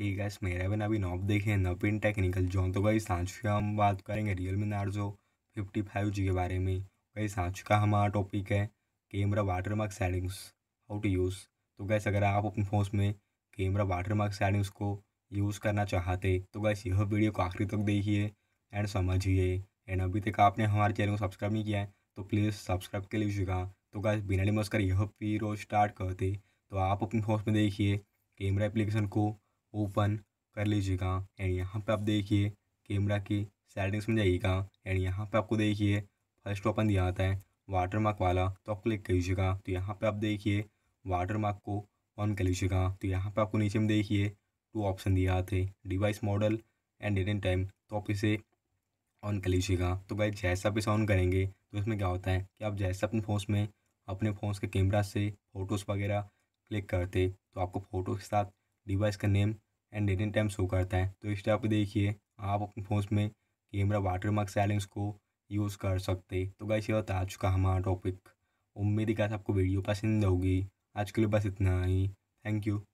ये गैस मेरा ना अभी नॉब देखे नपिन टेक्निकल जो तो गई सांच का हम बात करेंगे Realme Narzo fifty five G के बारे में गई सांच का हमारा टॉपिक है camera water mark settings how to use तो गैस अगर आप अपने फ़ोन में कैमरा वाटर मार्क सेटिंग्स को यूज़ करना चाहते तो गैस यह वीडियो को आखिरी तक देखिए एंड समझिए एंड अभी तक आपने हमारे चैनल को सब्सक्राइब नहीं किया है तो प्लीज़ सब्सक्राइब कर लीजिएगा तो गैस बिना डिमस कर यह वीडियो स्टार्ट करते तो आप अपने फ़ोन में देखिए कैमरा एप्लीकेशन को ओपन कर लीजिएगा एंड यहाँ पे आप देखिए कैमरा की सेटिंग्स में जाइएगा एंड यहाँ पे आपको देखिए फर्स्ट ओपन दिया आता है वाटर मार्क वाला तो आप क्लिक लीजिएगा तो यहाँ पे आप देखिए वाटर मार्क को ऑन कर लीजिएगा तो यहाँ पे आपको नीचे में देखिए टू ऑप्शन दिया थे device model and date and time तो आप इसे ऑन कर लीजिएगा तो भाई जैसा आप इसे ऑन करेंगे तो इसमें क्या होता है कि आप जैसा अपने फ़ोन में अपने फ़ोन के कैमरा से फ़ोटोज़ वगैरह क्लिक करते तो आपको फ़ोटो के साथ डिवाइस का name and date and time show करता है तो इस टाइप देखिए आप अपने फ़ोन में कैमरा वाटर मार्क सैलेंस को यूज़ कर सकते तो गाइस ये बता चुका हमारा टॉपिक उम्मीद है कि आपको वीडियो पसंद होगी आज के लिए बस इतना ही थैंक यू